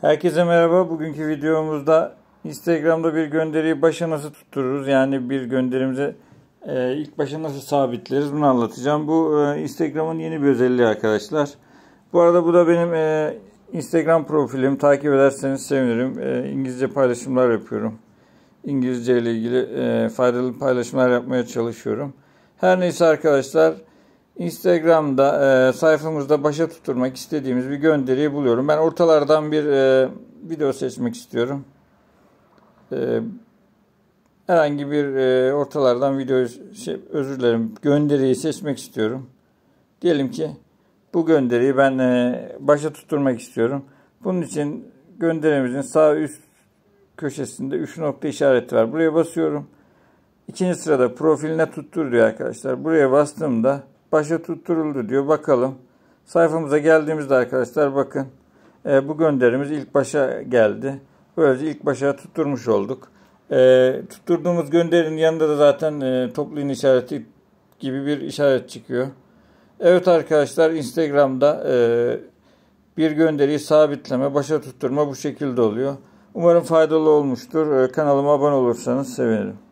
Herkese merhaba. Bugünkü videomuzda Instagram'da bir gönderiyi başa nasıl tuttururuz? Yani bir gönderimize e, ilk başa nasıl sabitleriz? Bunu anlatacağım. Bu e, Instagram'ın yeni bir özelliği arkadaşlar. Bu arada bu da benim e, Instagram profilim. Takip ederseniz sevinirim. E, İngilizce paylaşımlar yapıyorum. İngilizce ile ilgili e, faydalı paylaşımlar yapmaya çalışıyorum. Her neyse arkadaşlar. Instagram'da e, sayfamızda başa tutturmak istediğimiz bir gönderiyi buluyorum. Ben ortalardan bir e, video seçmek istiyorum. E, herhangi bir e, ortalardan video şey, özür dilerim gönderiyi seçmek istiyorum. Diyelim ki bu gönderiyi ben e, başa tutturmak istiyorum. Bunun için gönderimizin sağ üst köşesinde 3 nokta işareti var. Buraya basıyorum. İkinci sırada profiline tuttur diyor arkadaşlar. Buraya bastığımda başa tutturuldu diyor. Bakalım. Sayfamıza geldiğimizde arkadaşlar bakın. E, bu gönderimiz ilk başa geldi. Böylece ilk başa tutturmuş olduk. E, tutturduğumuz gönderinin yanında da zaten e, toplu işareti gibi bir işaret çıkıyor. Evet arkadaşlar Instagram'da e, bir gönderiyi sabitleme, başa tutturma bu şekilde oluyor. Umarım faydalı olmuştur. E, kanalıma abone olursanız sevinirim.